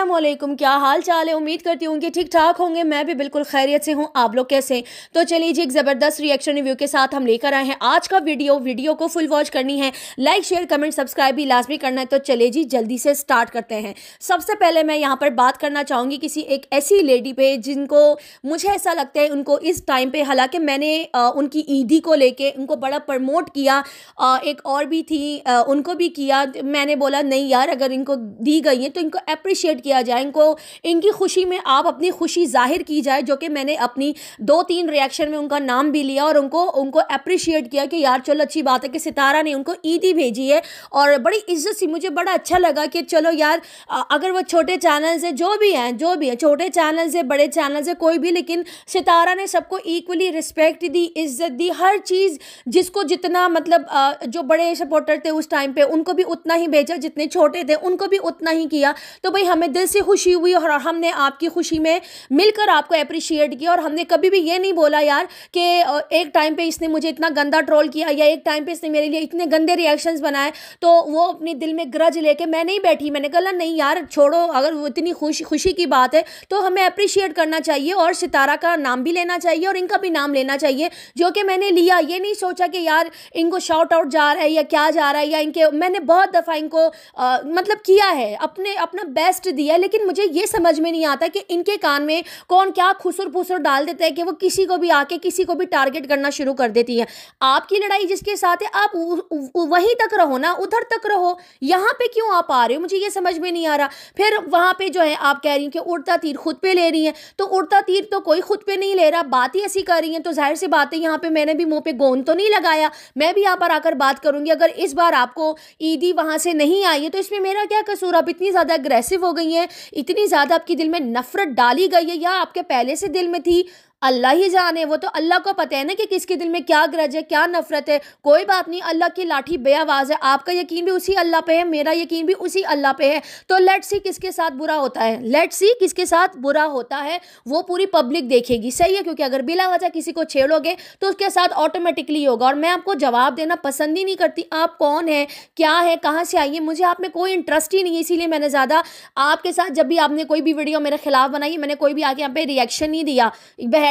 असलम क्या हाल चाल है उम्मीद करती हूँ कि ठीक ठाक होंगे मैं भी बिल्कुल खैरियत से हूँ आप लोग कैसे तो चलिए जी एक ज़बरदस्त रिएक्शन रिव्यू के साथ हम लेकर आए हैं आज का वीडियो वीडियो को फुल वॉच करनी है लाइक शेयर कमेंट सब्सक्राइब भी लाजमी करना है तो चलिए जी जल्दी से स्टार्ट करते हैं सबसे पहले मैं यहाँ पर बात करना चाहूँगी किसी एक ऐसी लेडी पे जिनको मुझे ऐसा लगता है उनको इस टाइम पर हालाँकि मैंने उनकी ईदी को लेके उनको बड़ा प्रमोट किया एक और भी थी उनको भी किया मैंने बोला नहीं यार अगर इनको दी गई है तो इनको अप्रिशिएट किया किया जाए इनको इनकी खुशी में आप अपनी खुशी जाहिर की जाए जो कि मैंने अपनी दो तीन रिएक्शन में उनका नाम भी लिया और उनको उनको अप्रिशिएट किया कि यार चलो अच्छी बात है कि सितारा ने उनको ईदी भेजी है और बड़ी इज्जत सी मुझे बड़ा अच्छा लगा कि चलो यार अगर वो छोटे चैनल्स हैं जो भी हैं जो भी हैं छोटे चैनल्स हैं बड़े चैनल्स हैं कोई भी लेकिन सितारा ने सबको इक्वली रिस्पेक्ट दी इज्जत दी हर चीज़ जिसको जितना मतलब जो बड़े सपोर्टर थे उस टाइम पर उनको भी उतना ही भेजा जितने छोटे थे उनको भी उतना ही किया तो भाई हमें दिल से खुशी हुई और हमने आपकी खुशी में मिलकर आपको अप्रिशिएट किया और हमने कभी भी ये नहीं बोला यार कि एक टाइम पे इसने मुझे इतना गंदा ट्रोल किया या एक टाइम पे इसने मेरे लिए इतने गंदे रिएक्शंस बनाए तो वो अपने दिल में ग्रज लेके मैं नहीं बैठी मैंने कहा नहीं यार छोड़ो अगर वो इतनी खुशी खुशी की बात है तो हमें अप्रिशिएट करना चाहिए और सितारा का नाम भी लेना चाहिए और इनका भी नाम लेना चाहिए जो कि मैंने लिया ये नहीं सोचा कि यार इनको शॉर्ट आउट जा रहा है या क्या जा रहा है या इनके मैंने बहुत दफ़ा इनको मतलब किया है अपने अपना बेस्ट दिया दिया लेकिन मुझे ये समझ में नहीं आता कि इनके कान में कौन क्या खुसुर पुसुर डाल देता है कि वो किसी को भी आके किसी को भी टारगेट करना शुरू कर देती हैं आपकी लड़ाई जिसके साथ है आप वहीं तक रहो ना उधर तक रहो यहाँ पर क्यों आप आ रहे हो मुझे ये समझ में नहीं आ रहा फिर वहाँ पर जो है आप कह रही हैं कि उड़ता तीर खुद पर ले रही हैं तो उड़ता तीर तो कोई खुद पर नहीं ले रहा बात ही ऐसी कर रही हैं तो जाहिर सी बात है यहाँ पर मैंने भी मुंह पे गोंद तो नहीं लगाया मैं भी यहाँ पर आकर बात करूँगी अगर इस बार आपको ईदी वहाँ से नहीं आई है तो इसमें मेरा क्या कसूर आप इतनी ज़्यादा अग्रेसिव हो गई हैं है इतनी ज़्यादा आपके दिल में नफरत डाली गई है या आपके पहले से दिल में थी अल्लाह ही जाने वो तो अल्लाह को पता है ना कि किसके दिल में क्या ग्रज है क्या नफरत है कोई बात नहीं अल्लाह की लाठी आवाज़ है आपका यकीन भी उसी अल्लाह पे है मेरा यकीन भी उसी अल्लाह पे है तो लेट सी किसके साथ बुरा होता है लेट सी किसके साथ बुरा होता है वो पूरी पब्लिक देखेगी सही है क्योंकि अगर बिला वजह किसी को छेड़ोगे तो उसके साथ ऑटोमेटिकली होगा और मैं आपको जवाब देना पसंद ही नहीं करती आप कौन है क्या है कहाँ से आइए मुझे आप में कोई इंटरेस्ट ही नहीं है इसीलिए मैंने ज़्यादा आपके साथ जब भी आपने कोई भी वीडियो मेरे खिलाफ बनाई मैंने कोई भी आके यहाँ पे रिएक्शन नहीं दिया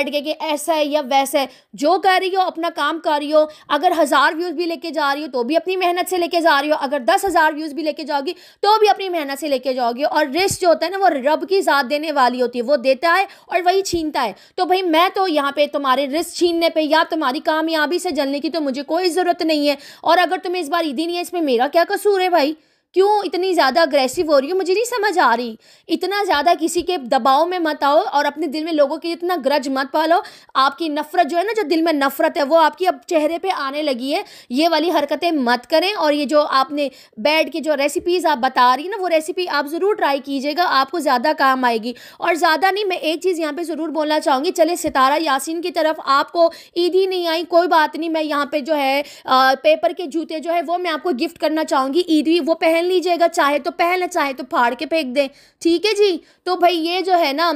बैठ गए कि ऐसा है या वैसा है जो कर रही हो अपना काम कर रही हो अगर हज़ार व्यूज़ भी लेके जा रही हो तो भी अपनी मेहनत से लेके जा रही हो अगर दस हज़ार व्यूज़ भी लेके जाओगी तो भी अपनी मेहनत से लेके जाओगी और रिस्क जो होता है ना वो रब की ज़ात देने वाली होती है वो देता है और वही छीनता है तो भाई मैं तो यहाँ पर तुम्हारे रिस्क छीनने पर या तुम्हारी कामयाबी से जलने की तो मुझे कोई ज़रूरत नहीं है और अगर तुम्हें इस बार ईदी नहीं है इसमें मेरा क्या कसूर है भाई क्यों इतनी ज़्यादा अग्रेसिव हो रही हो मुझे नहीं समझ आ रही इतना ज़्यादा किसी के दबाव में मत आओ और अपने दिल में लोगों के इतना ग्रज मत पालो आपकी नफरत जो है ना जो दिल में नफरत है वो आपकी अब चेहरे पर आने लगी है ये वाली हरकतें मत करें और ये जो आपने बेड की जो रेसिपीज़ आप बता रही ना वो रेसिपी आप ज़रूर ट्राई कीजिएगा आपको ज़्यादा काम आएगी और ज़्यादा नहीं मैं एक चीज़ यहाँ पर ज़रूर बोलना चाहूँगी चले सितारा यासिन की तरफ आपको ईद ही नहीं आई कोई बात नहीं मैं यहाँ पर जो है पेपर के जूते जो है वो मैं आपको गिफ्ट करना चाहूँगी ईद भी वो पहन पहन लीजिएगा चाहे तो पहन चाहे तो फाड़ के फेंक दें ठीक है जी तो भाई ये जो है ना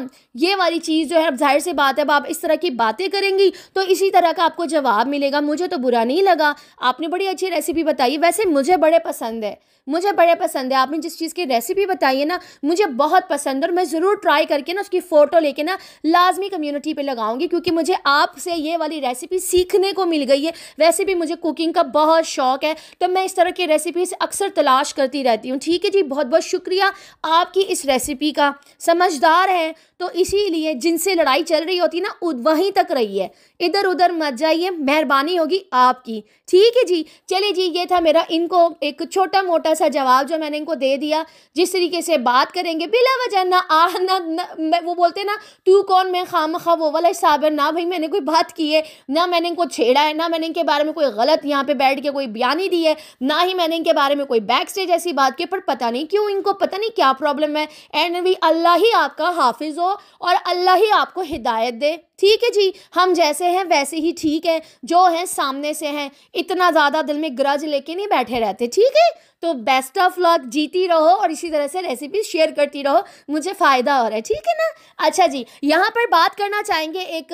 ये वाली चीज़ जो है अब जाहिर सी बात है अब आप इस तरह की बातें करेंगी तो इसी तरह का आपको जवाब मिलेगा मुझे तो बुरा नहीं लगा आपने बड़ी अच्छी रेसिपी बताई वैसे मुझे बड़े पसंद है मुझे बड़े पसंद है आपने जिस चीज़ की रेसिपी बताई है ना मुझे बहुत पसंद और मैं ज़रूर ट्राई करके ना उसकी फ़ोटो लेके ना लाजमी कम्युनिटी पे लगाऊंगी क्योंकि मुझे आपसे ये वाली रेसिपी सीखने को मिल गई है वैसे भी मुझे कुकिंग का बहुत शौक है तो मैं इस तरह की रेसिपीज अक्सर तलाश करती करती रहती हूँ ठीक है जी बहुत बहुत शुक्रिया आपकी इस रेसिपी का समझदार हैं तो इसीलिए जिनसे लड़ाई चल रही होती ना वहीं तक रही है इधर उधर मत जाइए मेहरबानी होगी आपकी ठीक है जी चलिए जी ये था मेरा इनको एक छोटा मोटा सा जवाब जो मैंने इनको दे दिया जिस तरीके से बात करेंगे बिला वजह ना आ ना, ना वो बोलते ना तू कौन मैं खाम खा वो वाला साबर ना भाई मैंने कोई बात की है ना मैंने इनको छेड़ा है ना मैंने इनके बारे में कोई गलत यहाँ पर बैठ के कोई बयान ही दी है ना ही मैंने इनके बारे में कोई बैक स्टेज ऐसी बात की पर पता नहीं क्यों इनको पता नहीं क्या प्रॉब्लम है एंड भी अल्लाह ही आपका हाफिज़ हो और अल्लाह ही आपको हिदायत दे ठीक है जी हम जैसे हैं वैसे ही ठीक है जो हैं सामने से हैं इतना ज़्यादा दिल में ग्रज लेके नहीं बैठे रहते ठीक है तो बेस्ट ऑफ लक जीती रहो और इसी तरह से रेसिपी शेयर करती रहो मुझे फ़ायदा हो रहा है ठीक है ना अच्छा जी यहाँ पर बात करना चाहेंगे एक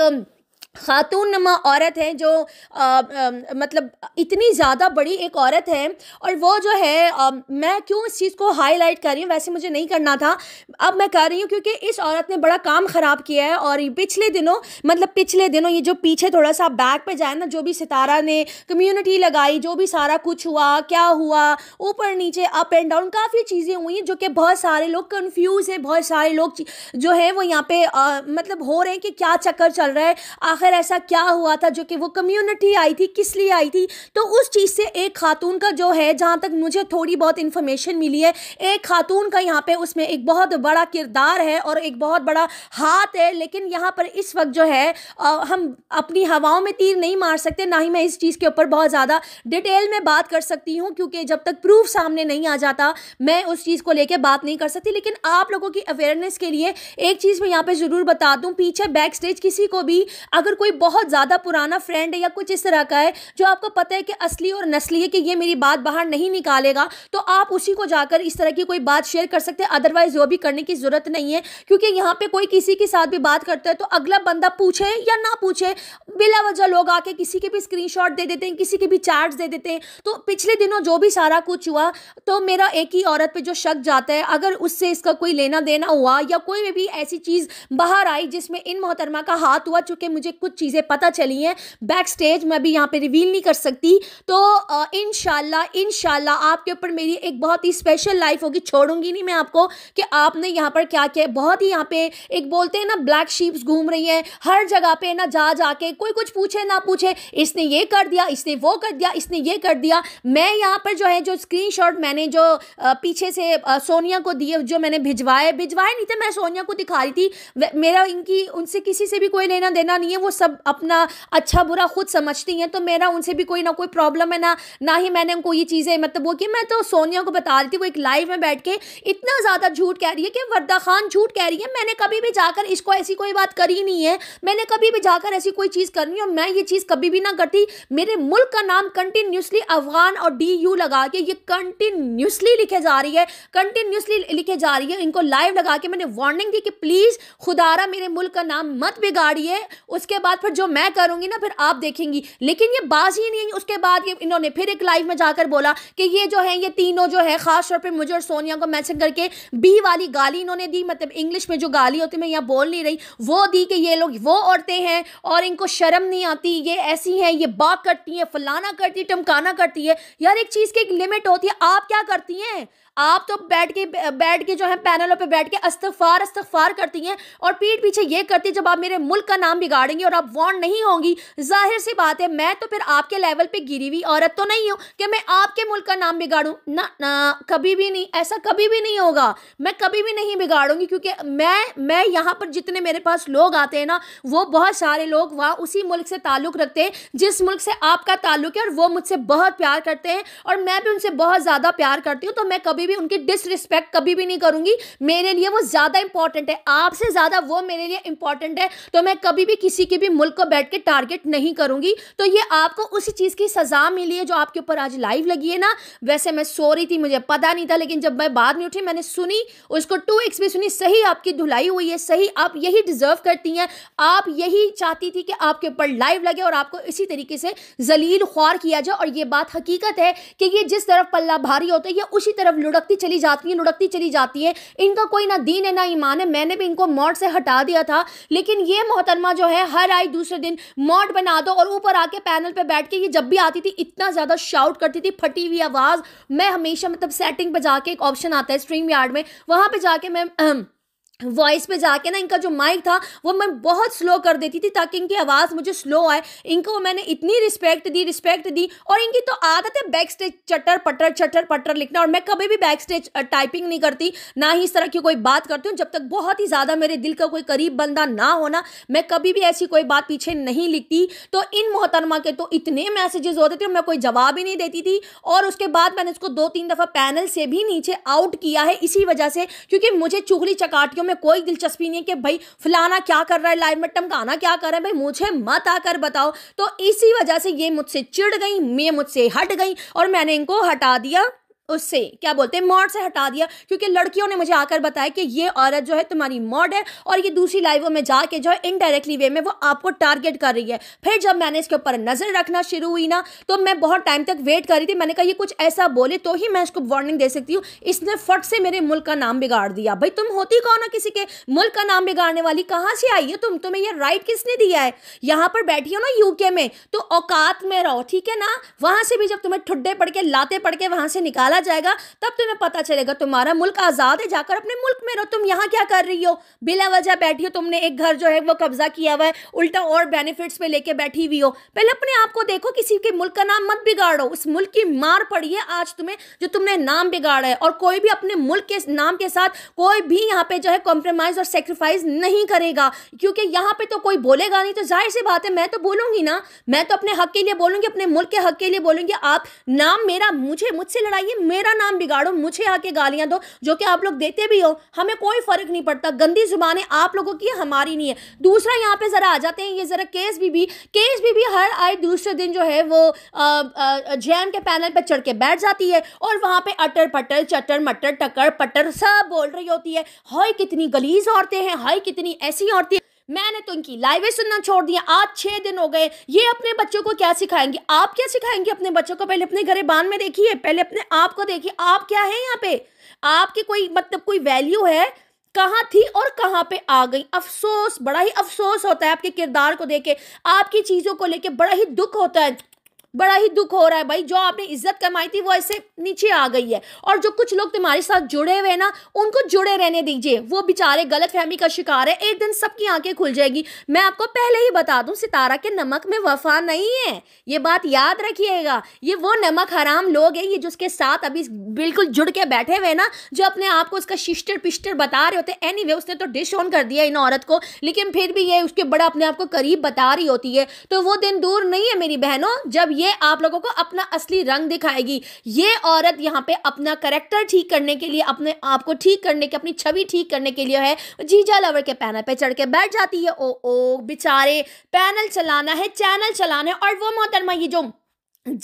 खातून नमा औरत है जो आ, आ, मतलब इतनी ज़्यादा बड़ी एक औरत है और वो जो है आ, मैं क्यों इस चीज़ को हाईलाइट कर रही हूँ वैसे मुझे नहीं करना था अब मैं कर रही हूँ क्योंकि इस औरत ने बड़ा काम ख़राब किया है और पिछले दिनों मतलब पिछले दिनों ये जो पीछे थोड़ा सा बैक पे जाए ना जो भी सितारा ने कम्यूनिटी लगाई जो भी सारा कुछ हुआ क्या हुआ ऊपर नीचे अप एंड डाउन काफ़ी चीज़ें हुई हैं जो कि बहुत सारे लोग कन्फ्यूज़ हैं बहुत सारे लोग जो है वो यहाँ पर मतलब हो रहे हैं कि क्या चक्कर चल रहा है आखिर ऐसा क्या हुआ था जो कि वो कम्युनिटी आई थी किस लिए आई थी तो उस चीज़ से एक खातून का जो है जहाँ तक मुझे थोड़ी बहुत इन्फॉर्मेशन मिली है एक खातून का यहाँ पे उसमें एक बहुत बड़ा किरदार है और एक बहुत बड़ा हाथ है लेकिन यहाँ पर इस वक्त जो है आ, हम अपनी हवाओं में तीर नहीं मार सकते ना ही मैं इस चीज़ के ऊपर बहुत ज़्यादा डिटेल में बात कर सकती हूँ क्योंकि जब तक प्रूफ सामने नहीं आ जाता मैं उस चीज़ को लेकर बात नहीं कर सकती लेकिन आप लोगों की अवेयरनेस के लिए एक चीज़ मैं यहाँ पर ज़रूर बता दूँ पीछे बैक स्टेज किसी को भी अगर अगर कोई बहुत ज़्यादा पुराना फ्रेंड है या कुछ इस तरह का है जो आपको पता है कि असली और नस्ली है कि ये मेरी बात बाहर नहीं निकालेगा तो आप उसी को जाकर इस तरह की कोई बात शेयर कर सकते हैं अदरवाइज वो भी करने की ज़रूरत नहीं है क्योंकि यहाँ पे कोई किसी के साथ भी बात करता है तो अगला बंदा पूछे या ना पूछे बिला वजह लोग आके किसी के भी स्क्रीन दे देते हैं किसी के भी चार्ट दे देते हैं तो पिछले दिनों जो भी सारा कुछ हुआ तो मेरा एक ही औरत पर जो शक जाता है अगर उससे इसका कोई लेना देना हुआ या कोई भी ऐसी चीज़ बाहर आई जिसमें इन मोहतरमा का हाथ हुआ चूँकि मुझे कुछ चीज़ें पता चली हैं बैक स्टेज मैं अभी यहाँ पे रिवील नहीं कर सकती तो इन इन आपके ऊपर मेरी एक बहुत ही स्पेशल लाइफ होगी छोड़ूंगी नहीं मैं आपको कि आपने यहाँ पर क्या किया बहुत ही यहाँ पे एक बोलते हैं ना ब्लैक शीप्स घूम रही हैं हर जगह पे ना जा जाके कोई कुछ पूछे ना पूछे इसने ये कर दिया इसने वो कर दिया इसने ये कर दिया मैं यहाँ पर जो है जो स्क्रीन मैंने जो पीछे से सोनिया को दिए जो मैंने भिजवाए भिजवाए नहीं थे मैं सोनिया को दिखा रही थी मेरा इनकी उनसे किसी से भी कोई लेना देना नहीं है वो वो सब अपना अच्छा बुरा खुद समझती हैं तो मेरा उनसे भी कोई ना कोई प्रॉब्लम है ना ना ही मैंने उनको ये चीज़ें मतलब वो कि मैं तो सोनिया को बता रही थी वो एक लाइव में बैठ के इतना ज़्यादा झूठ कह रही है कि वर्दा खान झूठ कह रही है मैंने कभी भी जाकर इसको ऐसी कोई बात करी नहीं है मैंने कभी भी जाकर ऐसी कोई चीज़ करनी और मैं ये चीज़ कभी भी ना करती मेरे मुल्क का नाम कंटिन्यूसली अफगान और डी यू लगा के ये कंटिन्यूसली लिखे जा रही है कंटिन्यूसली लिखे जा रही है इनको लाइव लगा के मैंने वार्निंग दी कि प्लीज़ खुदारा मेरे मुल्क का नाम मत बिगाड़िए उसके उसके बाद फिर जो मैं करूंगी ना फिर आप देखेंगी लेकिन ये बाज ही नहीं उसके बाद ये इन्होंने फिर एक लाइव में जाकर बोला कि ये जो है ये तीनों जो है खास तौर पर मुझे और सोनिया को मैसेज करके बी वाली गाली इन्होंने दी मतलब इंग्लिश में जो गाली होती मैं यहाँ बोल नहीं रही वो दी कि ये लोग वो औरतें हैं और इनको शर्म नहीं आती ये ऐसी हैं ये बात करती हैं फलाना करती टमकाना करती है यार एक चीज़ की एक लिमिट होती है आप क्या करती हैं आप तो बैठ के बैठ के जो है पैनलों पे बैठ के अस्तफार अस्तफार करती हैं और पीठ पीछे ये करती है जब आप मेरे मुल्क का नाम बिगाड़ेंगे और आप वॉन्ड नहीं होंगी जाहिर सी बात है मैं तो फिर आपके लेवल पे गिरी हुई औरत तो नहीं हूँ कि मैं आपके मुल्क का नाम बिगाड़ू ना ना कभी भी नहीं ऐसा कभी भी नहीं होगा मैं कभी भी नहीं बिगाड़ूंगी क्योंकि मैं मैं यहाँ पर जितने मेरे पास लोग आते हैं ना वो बहुत सारे लोग वहाँ उसी मुल्क से ताल्लुक़ रखते हैं जिस मुल्क से आपका ताल्लुक है और वो मुझसे बहुत प्यार करते हैं और मैं भी उनसे बहुत ज़्यादा प्यार करती हूँ तो मैं कभी भी उनकी डिसरिस्पेक्ट कभी भी नहीं करूँगी मेरे लिए वो ज़्यादा इंपॉर्टेंट है आपसे ज़्यादा वो मेरे लिए इंपॉर्टेंट है तो मैं कभी भी किसी की किसी भी मुल्क को बैठ के टारगेट नहीं करूंगी तो ये आपको उसी चीज़ की सज़ा मिली है जो आपके ऊपर आज लाइव लगी है ना वैसे मैं सो रही थी मुझे पता नहीं था लेकिन जब मैं बाद में उठी मैंने सुनी उसको टू एक्स भी सुनी सही आपकी धुलाई हुई है सही आप यही डिज़र्व करती हैं आप यही चाहती थी कि आपके ऊपर लाइव लगे और आपको इसी तरीके से जलील ख्वार किया जाए और ये बात हकीकत है कि ये जिस तरफ पल्ला भारी होता है ये उसी तरफ लुढ़कती चली जाती है लुढ़कती चली जाती है इनका कोई ना दीन है ना ईमान है मैंने भी इनको मौत से हटा दिया था लेकिन ये मोहतरमा जो है घर आई दूसरे दिन मॉड बना दो और ऊपर आके पैनल पे बैठ के ये जब भी आती थी इतना ज़्यादा शाउट करती थी फटी हुई आवाज़ मैं हमेशा मतलब सेटिंग पर जाके एक ऑप्शन आता है स्ट्रीम यार्ड में वहां पर जाके मैं वॉइस पे जाके ना इनका जो माइक था वो मैं बहुत स्लो कर देती थी ताकि इनकी आवाज़ मुझे स्लो आए इनको मैंने इतनी रिस्पेक्ट दी रिस्पेक्ट दी और इनकी तो आदत है बैक स्टेज चटर पटर चटर पटर लिखना और मैं कभी भी बैक स्टेज टाइपिंग नहीं करती ना ही इस तरह की कोई बात करती हूँ जब तक बहुत ही ज़्यादा मेरे दिल का कोई करीब बंदा ना होना मैं कभी भी ऐसी कोई बात पीछे नहीं लिखती तो इन मोहतरमा के तो इतने मैसेजेस होते थे मैं कोई जवाब ही नहीं देती थी और उसके बाद मैंने उसको दो तीन दफ़ा पैनल से भी नीचे आउट किया है इसी वजह से क्योंकि मुझे चुगली चकाटियों में कोई दिलचस्पी नहीं है कि भाई फलाना क्या कर रहा है लाइव में टमकाना क्या कर रहा है भाई मुझे मत आकर बताओ तो इसी वजह से ये मुझसे चिड़ गई ये मुझसे हट गई और मैंने इनको हटा दिया उससे क्या बोलते हैं मॉड से हटा दिया क्योंकि लड़कियों ने मुझे आकर बताया कि ये औरत जो है तुम्हारी मॉड है और ये दूसरी लाइवों में जाके जो है इनडायरेक्टली वे में वो आपको टारगेट कर रही है फिर जब मैंने इसके ऊपर नज़र रखना शुरू हुई ना तो मैं बहुत टाइम तक वेट कर रही थी मैंने कहा ये कुछ ऐसा बोले तो ही मैं इसको वार्निंग दे सकती हूँ इसने फट से मेरे मुल्क का नाम बिगाड़ दिया भाई तुम होती कौन हो किसी के मुल्क का नाम बिगाड़ने वाली कहाँ से आई हो तुम तुम्हें यह राइट किसने दिया है यहाँ पर बैठी हो ना यूके में तो औकात में रहो ठीक है ना वहाँ से भी जब तुम्हें ठुड्डे पड़ के लाते पड़ के वहाँ से निकाला आ जाएगा तब तुम्हें पता चलेगा तुम्हारा मुल्क आज़ाद है जाकर अपने मुल्क में रहो तुम यहाँ क्या कर रही हो बिला वजह बैठी हो तुमने एक घर जो है वो कब्जा किया हुआ है उल्टा और बेनिफिट्स पे लेके बैठी हुई हो पहले अपने आप को देखो किसी के मुल्क का नाम मत बिगाड़ो उस मुल्क की मार पड़ी है आज तुम्हें जो तुमने नाम बिगाड़ा है और कोई भी अपने मुल्क के नाम के साथ कोई भी यहाँ पे जो है कॉम्प्रोमाइज और सेक्रीफाइस नहीं करेगा क्योंकि यहाँ पे तो कोई बोलेगा नहीं तो जाहिर सी बात है मैं तो बोलूंगी ना मैं तो अपने हक के लिए बोलूंगी अपने मुल्क के हक के लिए बोलूंगी आप नाम मेरा मुझे मुझसे लड़ाइए मेरा नाम बिगाड़ो मुझे आके गालियां दो जो कि आप लोग देते भी हो हमें कोई फ़र्क नहीं पड़ता गंदी जुबानें आप लोगों की हमारी नहीं है दूसरा यहाँ पे ज़रा आ जाते हैं ये ज़रा केस भी भी केस भी भी हर आए दूसरे दिन जो है वो जैम के पैनल पर चढ़ के बैठ जाती है और वहाँ पर अटर पटर चटर मटर टकर पटर सब बोल रही होती है हाई कितनी गलीज औरतें हैं हाई कितनी ऐसी औरतें मैंने तो इनकी लाइवें सुनना छोड़ दिया आज छह दिन हो गए ये अपने बच्चों को क्या सिखाएंगे आप क्या सिखाएंगे अपने बच्चों को पहले अपने घरे बांध में देखिए पहले अपने आप को देखिए आप क्या है यहाँ पे आपकी कोई मतलब कोई वैल्यू है कहाँ थी और कहाँ पे आ गई अफसोस बड़ा ही अफसोस होता है आपके किरदार को देख के आपकी चीज़ों को लेके बड़ा ही दुख होता है बड़ा ही दुख हो रहा है भाई जो आपने इज्जत कमाई थी वो ऐसे नीचे आ गई है और जो कुछ लोग तुम्हारे साथ जुड़े हुए ना उनको जुड़े रहने दीजिए वो बेचारे गलत फहमी का शिकार है एक दिन सबकी आंखें खुल जाएगी मैं आपको पहले ही बता दूं सितारा के नमक में वफा नहीं है ये बात याद रखिएगा ये वो नमक हराम लोग है ये जिसके साथ अभी बिल्कुल जुड़ के बैठे हुए ना जो अपने आप को उसका शिष्टर पिस्टर बता रहे होते एनी anyway, उसने तो डिश ऑन कर दिया इन औरत को लेकिन फिर भी ये उसके बड़ा अपने आप को करीब बता रही होती है तो वो दिन दूर नहीं है मेरी बहनों जब ये आप लोगों को अपना असली रंग दिखाएगी ये औरत यहाँ पे अपना करेक्टर ठीक करने के लिए अपने आप को ठीक करने की अपनी छवि ठीक करने के लिए है जीजा लवर के पैनल पे चढ़ के बैठ जाती है ओ ओ बेचारे पैनल चलाना है चैनल चलाना है और वो मोहतरमा ये जो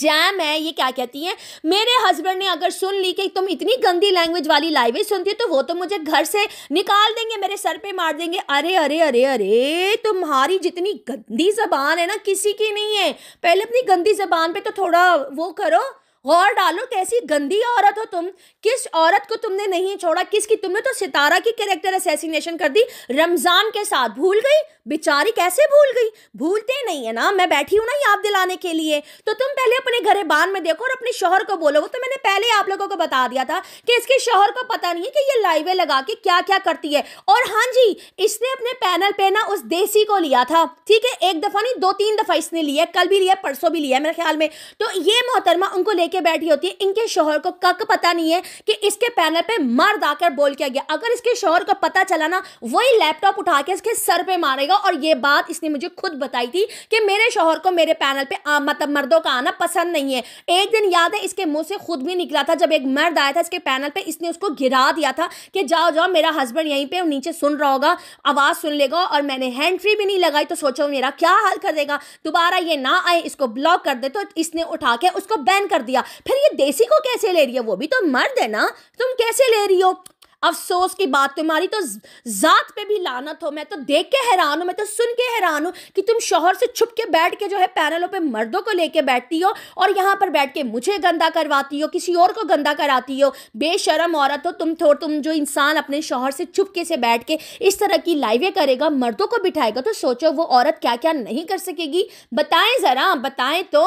जैम है ये क्या कहती हैं मेरे हस्बैंड ने अगर सुन ली कि तुम इतनी गंदी लैंग्वेज वाली लाइवें सुनती हो तो वो तो मुझे घर से निकाल देंगे मेरे सर पे मार देंगे अरे अरे अरे अरे तुम्हारी जितनी गंदी जबान है ना किसी की नहीं है पहले अपनी गंदी जबान पे तो थोड़ा वो करो गौर डालो कैसी गंदी औरत हो तुम किस औरत को तुमने नहीं छोड़ा किसकी तुमने तो सितारा की कैरेक्टर असैसिनेशन कर दी रमज़ान के साथ भूल गई बेचारी कैसे भूल गई भूलते नहीं है ना मैं बैठी हूँ ना याद दिलाने के लिए तो तुम पहले अपने घरे बान में देखो और अपने शोहर को बोलो वो तो मैंने पहले आप लोगों को बता दिया था कि इसके शोहर को पता नहीं है कि ये लाइवे लगा के क्या क्या करती है और हाँ जी इसने अपने पैनल पे ना उस देसी को लिया था ठीक है एक दफ़ा नहीं दो तीन दफ़ा इसने लिया कल भी लिया परसों भी लिया मेरे ख्याल में तो ये मोहतरमा उनको लेके के बैठी होती है इनके शोहर को कक पता नहीं है कि इसके पैनल पे मर्द आकर बोल के गया अगर इसके शोहर को पता चला ना वही लैपटॉप उठा के इसके सर पे मारेगा और ये बात इसने मुझे खुद बताई थी कि मेरे शोहर को मेरे पैनल पे आ, मतलब मर्दों का आना पसंद नहीं है एक दिन याद है इसके मुंह से खुद भी निकला था जब एक मर्द आया था इसके पैनल पर इसने उसको गिरा दिया था कि जाओ जाओ मेरा हस्बैंड यहीं पर नीचे सुन रहा होगा आवाज़ सुन लेगा और मैंने हैंड भी नहीं लगाई तो सोचो मेरा क्या हाल कर देगा दोबारा ये ना आए इसको ब्लॉक कर दे तो इसने उठा के उसको बैन कर दिया फिर ये देसी को कैसे ले रही है वो भी तो मर्द है ना तुम कैसे ले रही हो अफसोस की बात तुम्हारी तो ज़ात पे भी लानत हो मैं तो देख के हैरान हूँ मैं तो सुन के हैरान हूँ कि तुम शोहर से छुप के बैठ के जो है पैनलों पे मर्दों को लेके बैठती हो और यहाँ पर बैठ के मुझे गंदा करवाती हो किसी और को गंदा कराती हो बेशरम औरत हो तुम थोड़ तुम जो इंसान अपने शोहर से छुपके से बैठ के इस तरह की लाइवें करेगा मर्दों को बिठाएगा तो सोचो वो औरत क्या क्या नहीं कर सकेगी बताएं ज़रा बताएं तो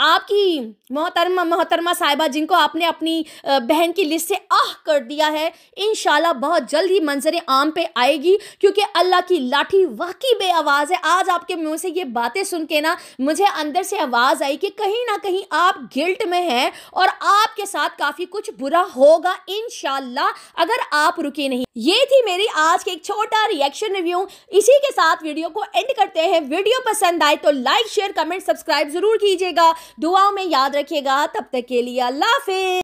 आपकी मोहतरमा मोहतरमा साहिबा जिनको आपने अपनी बहन की लिस्ट से आह कर दिया है इन बहुत जल्द ही मंजर आम पे आएगी क्योंकि अल्लाह की लाठी वाकई आवाज़ है आज आपके मुँह से ये बातें सुन के ना मुझे अंदर से आवाज़ आई कि कहीं ना कहीं आप गिल्ट में हैं और आपके साथ काफ़ी कुछ बुरा होगा इन अगर आप रुके नहीं ये थी मेरी आज की एक छोटा रिएक्शन रिव्यू इसी के साथ वीडियो को एंड करते हैं वीडियो पसंद आए तो लाइक शेयर कमेंट सब्सक्राइब ज़रूर कीजिएगा दुआओं में याद रखिएगा तब तक के लिए अल्लाह हाफिज